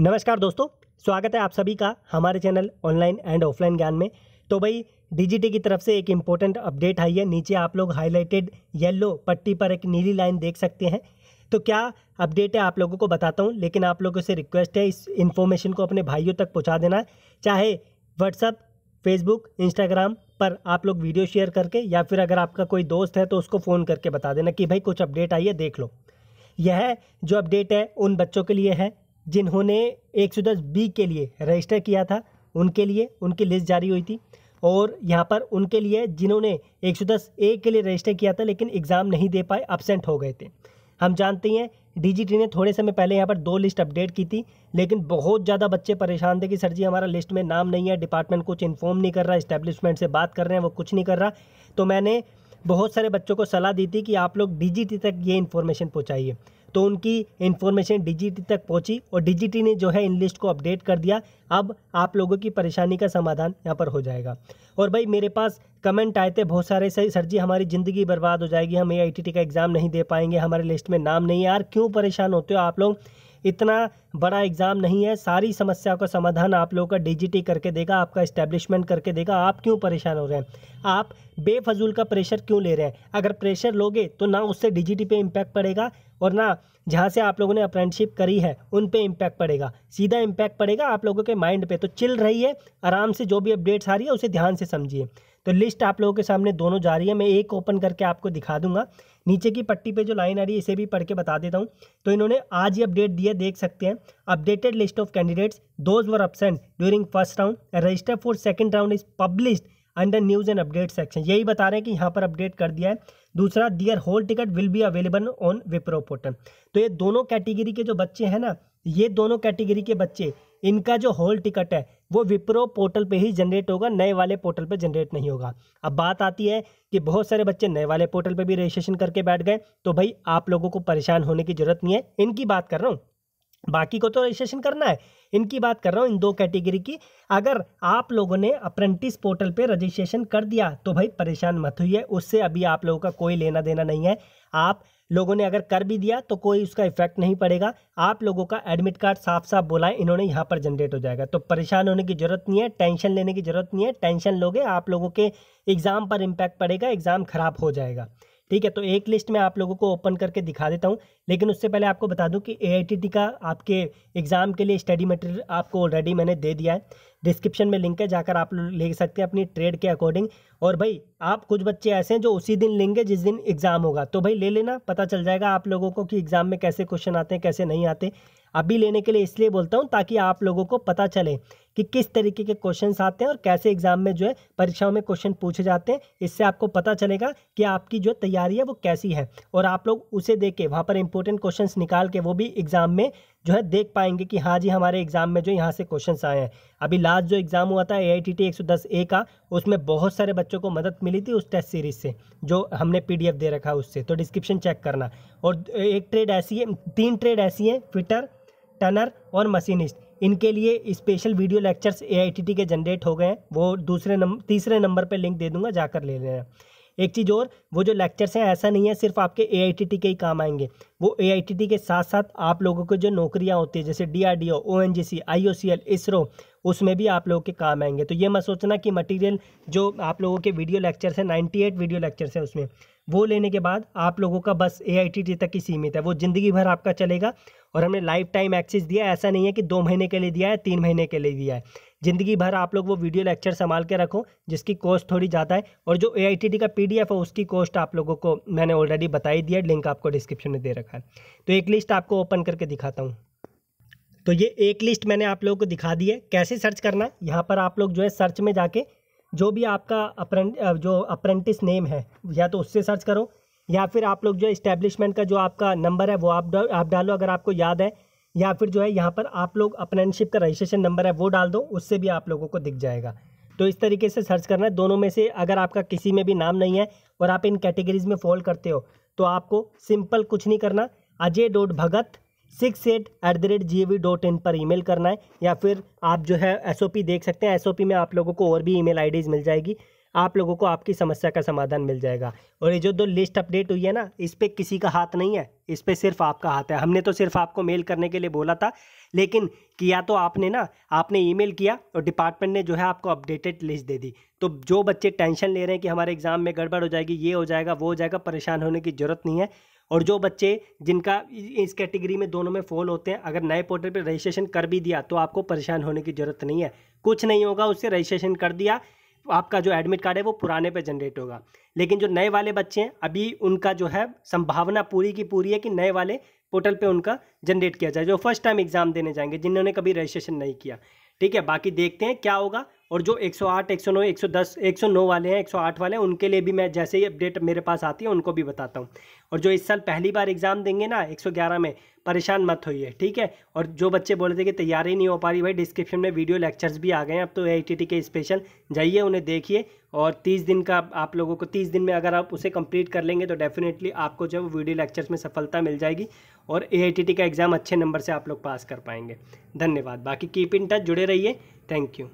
नमस्कार दोस्तों स्वागत है आप सभी का हमारे चैनल ऑनलाइन एंड ऑफलाइन ज्ञान में तो भाई डीजीटी की तरफ से एक इम्पोर्टेंट अपडेट आई है नीचे आप लोग हाईलाइटेड येलो पट्टी पर एक नीली लाइन देख सकते हैं तो क्या अपडेट है आप लोगों को बताता हूँ लेकिन आप लोगों से रिक्वेस्ट है इस इन्फॉर्मेशन को अपने भाइयों तक पहुँचा देना चाहे व्हाट्सअप फेसबुक इंस्टाग्राम पर आप लोग वीडियो शेयर करके या फिर अगर आपका कोई दोस्त है तो उसको फ़ोन करके बता देना कि भाई कुछ अपडेट आई है देख लो यह जो अपडेट है उन बच्चों के लिए है जिन्होंने 110 बी के लिए रजिस्टर किया था उनके लिए उनकी लिस्ट जारी हुई थी और यहाँ पर उनके लिए जिन्होंने 110 ए के लिए रजिस्टर किया था लेकिन एग्ज़ाम नहीं दे पाए अपसेंट हो गए थे हम जानते हैं डीजीटी ने थोड़े समय पहले यहाँ पर दो लिस्ट अपडेट की थी लेकिन बहुत ज़्यादा बच्चे परेशान थे कि सर जी हमारा लिस्ट में नाम नहीं है डिपार्टमेंट कुछ इन्फॉर्म नहीं कर रहा इस्टेब्लिशमेंट से बात कर रहे हैं वो कुछ नहीं कर रहा तो मैंने बहुत सारे बच्चों को सलाह दी थी कि आप लोग डीजीटी तक ये इन्फॉर्मेशन पहुँचाइए तो उनकी इन्फॉर्मेशन डीजीटी तक पहुंची और डीजीटी ने जो है इन लिस्ट को अपडेट कर दिया अब आप लोगों की परेशानी का समाधान यहाँ पर हो जाएगा और भाई मेरे पास कमेंट आए थे बहुत सारे सही सर जी हमारी ज़िंदगी बर्बाद हो जाएगी हम ए का एग्ज़ाम नहीं दे पाएंगे हमारे लिस्ट में नाम नहीं यार क्यों परेशान होते हो आप लोग इतना बड़ा एग्ज़ाम नहीं है सारी समस्याओं का समाधान आप लोगों का डीजीटी करके देगा आपका इस्टेब्लिशमेंट करके देगा आप क्यों परेशान हो रहे हैं आप बेफजूल का प्रेशर क्यों ले रहे हैं अगर प्रेशर लोगे तो ना उससे डीजीटी पे इम्पैक्ट पड़ेगा और ना जहाँ से आप लोगों ने अप्रेंटशिप करी है उन पे इम्पैक्ट पड़ेगा सीधा इम्पैक्ट पड़ेगा आप लोगों के माइंड पे तो चिल रही है आराम से जो भी अपडेट्स आ रही है उसे ध्यान से समझिए तो लिस्ट आप लोगों के सामने दोनों जा रही है मैं एक ओपन करके आपको दिखा दूंगा नीचे की पट्टी पे जो लाइन आ रही है इसे भी पढ़ के बता देता हूँ तो इन्होंने आज ही अपडेट दिया देख सकते हैं updated list of candidates those were absent during first round register for second round is published under news and update section यही बता रहे हैं कि यहाँ पर अपडेट कर दिया है दूसरा their hall ticket will be available on Wipro portal तो ये दोनों कैटेगरी के जो बच्चे हैं ना ये दोनों कैटेगरी के बच्चे इनका जो होल टिकट है वो विप्रो पोर्टल पे ही जनरेट होगा नए वाले पोर्टल पे जनरेट नहीं होगा अब बात आती है कि बहुत सारे बच्चे नए वाले पोर्टल पे भी रजिस्ट्रेशन करके बैठ गए तो भाई आप लोगों को परेशान होने की ज़रूरत नहीं है इनकी बात कर रहा हूँ बाकी को तो रजिस्ट्रेशन करना है इनकी बात कर रहा हूँ इन दो कैटेगरी की अगर आप लोगों ने अप्रेंटिस पोर्टल पे रजिस्ट्रेशन कर दिया तो भाई परेशान मत हुई है उससे अभी आप लोगों का कोई लेना देना नहीं है आप लोगों ने अगर कर भी दिया तो कोई उसका इफेक्ट नहीं पड़ेगा आप लोगों का एडमिट कार्ड साफ साफ बोला है इन्होंने यहाँ पर जनरेट हो जाएगा तो परेशान होने की जरूरत नहीं है टेंशन लेने की जरूरत नहीं है टेंशन लोगे आप लोगों के एग्ज़ाम पर इम्पैक्ट पड़ेगा एग्ज़ाम खराब हो जाएगा ठीक है तो एक लिस्ट मैं आप लोगों को ओपन करके दिखा देता हूँ लेकिन उससे पहले आपको बता दूँ कि ए का आपके एग्ज़ाम के लिए स्टडी मटेरियल आपको ऑलरेडी मैंने दे दिया है डिस्क्रिप्शन में लिंक है जाकर आप लोग ले सकते हैं अपनी ट्रेड के अकॉर्डिंग और भाई आप कुछ बच्चे ऐसे हैं जो उसी दिन लेंगे जिस दिन एग्ज़ाम होगा तो भाई ले लेना पता चल जाएगा आप लोगों को कि एग्ज़ाम में कैसे क्वेश्चन आते हैं कैसे नहीं आते अभी लेने के लिए इसलिए बोलता हूँ ताकि आप लोगों को पता चले कि किस तरीके के क्वेश्चन आते हैं और कैसे एग्जाम में जो है परीक्षाओं में क्वेश्चन पूछे जाते हैं इससे आपको पता चलेगा कि आपकी जो तैयारी है वो कैसी है और आप लोग उसे देख के वहाँ पर इंपॉर्टेंट क्वेश्चन निकाल के वो भी एग्जाम में जो है देख पाएंगे कि हाँ जी हमारे एग्जाम में जो यहाँ से क्वेश्चन आए हैं अभी लास्ट जो एग्ज़ाम हुआ था ए आई टी टी एक सौ दस ए का उसमें बहुत सारे बच्चों को मदद मिली थी उस टेस्ट सीरीज से जो हमने पी डी एफ दे रखा है उससे तो डिस्क्रिप्शन चेक करना और एक ट्रेड ऐसी है तीन ट्रेड ऐसी हैं फिटर टनर और मशीनिस्ट इनके लिए स्पेशल वीडियो लेक्चर्स ए के जनरेट हो गए हैं वो दूसरे नंबर तीसरे नंबर पर लिंक दे दूंगा जाकर ले लेना एक चीज़ और वो जो लेक्चर्स हैं ऐसा नहीं है सिर्फ आपके ए के ही काम आएंगे वो ए के साथ साथ आप लोगों को जो नौकरियाँ होती है जैसे D R D O O N G C I O C L ISRO उसमें भी आप लोगों के काम आएंगे तो ये मत सोचना कि मटेरियल जो आप लोगों के वीडियो लेक्चर्स हैं नाइन्टी वीडियो लेक्चर्स हैं उसमें वो लेने के बाद आप लोगों का बस ए तक ही सीमित है वो ज़िंदगी भर आपका चलेगा और हमने लाइफ टाइम एक्सेस दिया ऐसा नहीं है कि दो महीने के लिए दिया है तीन महीने के लिए दिया है ज़िंदगी भर आप लोग वो वीडियो लेक्चर संभाल के रखो जिसकी कॉस्ट थोड़ी ज़्यादा है और जो ए का पी है उसकी कॉस्ट आप लोगों को मैंने ऑलरेडी बताई दिया लिंक आपको डिस्क्रिप्शन में दे रखा है तो एक लिस्ट आपको ओपन करके दिखाता हूँ तो ये एक लिस्ट मैंने आप लोगों को दिखा दी है कैसे सर्च करना है यहाँ पर आप लोग जो है सर्च में जाके जो भी आपका अप्रें जो अप्रेंटिस नेम है या तो उससे सर्च करो या फिर आप लोग जो इस्टेब्लिशमेंट का जो आपका नंबर है वो आप डालो अगर आपको याद है या फिर जो है यहाँ पर आप लोग अप्रेंटिसशिप का रजिस्ट्रेशन नंबर है वो डाल दो उससे भी आप लोगों को दिख जाएगा तो इस तरीके से सर्च करना है दोनों में से अगर आपका किसी में भी नाम नहीं है और आप इन कैटेगरीज में फॉल करते हो तो आपको सिंपल कुछ नहीं करना Ajay dot Bhagat six eight eight the rate G V dot in पर ईमेल करना है या फिर आप जो है एसओपी देख सकते हैं एसओपी में आप लोगों को और भी ईमेल आईडीज़ मिल जाएगी आप लोगों को आपकी समस्या का समाधान मिल जाएगा और ये जो दो लिस्ट अपडेट हुई है ना इस पर किसी का हाथ नहीं है इस पर सिर्फ आपका हाथ है हमने तो सिर्फ आपको मेल करने के लिए बोला था लेकिन किया तो आपने ना आपने ईमेल किया और डिपार्टमेंट ने जो है आपको अपडेटेड लिस्ट दे दी तो जो बच्चे टेंशन ले रहे हैं कि हमारे एग्ज़ाम में गड़बड़ हो जाएगी ये हो जाएगा वो हो जाएगा परेशान होने की ज़रूरत नहीं है और जो बच्चे जिनका इस कैटेगरी में दोनों में फॉल होते हैं अगर नए पोर्टल पर रजिस्ट्रेशन कर भी दिया तो आपको परेशान होने की ज़रूरत नहीं है कुछ नहीं होगा उससे रजिस्ट्रेशन कर दिया आपका जो एडमिट कार्ड है वो पुराने पे जनरेट होगा लेकिन जो नए वाले बच्चे हैं अभी उनका जो है संभावना पूरी की पूरी है कि नए वाले पोर्टल पे उनका जनरेट किया जाए जो फर्स्ट टाइम एग्ज़ाम देने जाएंगे जिन्होंने कभी रजिस्ट्रेशन नहीं किया ठीक है बाकी देखते हैं क्या होगा और जो 108, 109, 110, 109 वाले हैं 108 वाले हैं उनके लिए भी मैं जैसे ही अपडेट मेरे पास आती है उनको भी बताता हूँ और जो इस साल पहली बार एग्ज़ाम देंगे ना 111 में परेशान मत होइए ठीक है और जो बच्चे बोल रहे थे कि तैयारी नहीं हो पा रही भाई डिस्क्रिप्शन में वीडियो लेक्चर्स भी आ गए हैं अब तो ए के स्पेशल जाइए उन्हें देखिए और तीस दिन का आप लोगों को तीस दिन में अगर आप उसे कम्प्लीट कर लेंगे तो डेफिनेटली आपको जो वीडियो लेक्चर्स में सफलता मिल जाएगी और ए का एग्ज़ाम अच्छे नंबर से आप लोग पास कर पाएंगे धन्यवाद बाकी कीप इन टच जुड़े रहिए थैंक यू